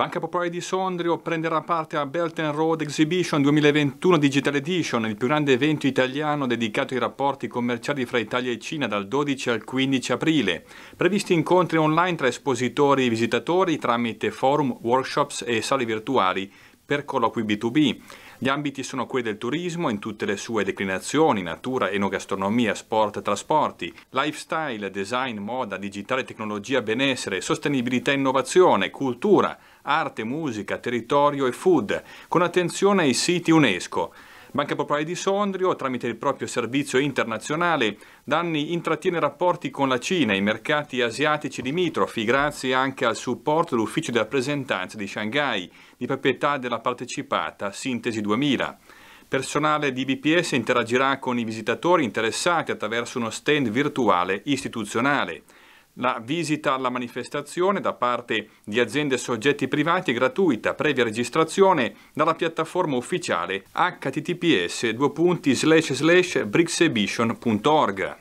Banca Popolare di Sondrio prenderà parte a Belt and Road Exhibition 2021 Digital Edition, il più grande evento italiano dedicato ai rapporti commerciali fra Italia e Cina dal 12 al 15 aprile. Previsti incontri online tra espositori e visitatori tramite forum, workshops e sale virtuali per colloqui B2B. Gli ambiti sono quelli del turismo in tutte le sue declinazioni, natura, enogastronomia, sport, trasporti, lifestyle, design, moda, digitale, tecnologia, benessere, sostenibilità, innovazione, cultura, arte, musica, territorio e food, con attenzione ai siti UNESCO. Banca Popolare di Sondrio, tramite il proprio servizio internazionale, da anni intrattiene rapporti con la Cina e i mercati asiatici limitrofi, grazie anche al supporto dell'ufficio di rappresentanza di Shanghai, di proprietà della partecipata Sintesi 2000. Personale di BPS interagirà con i visitatori interessati attraverso uno stand virtuale istituzionale. La visita alla manifestazione da parte di aziende e soggetti privati è gratuita, previa registrazione dalla piattaforma ufficiale https://brixebition.org.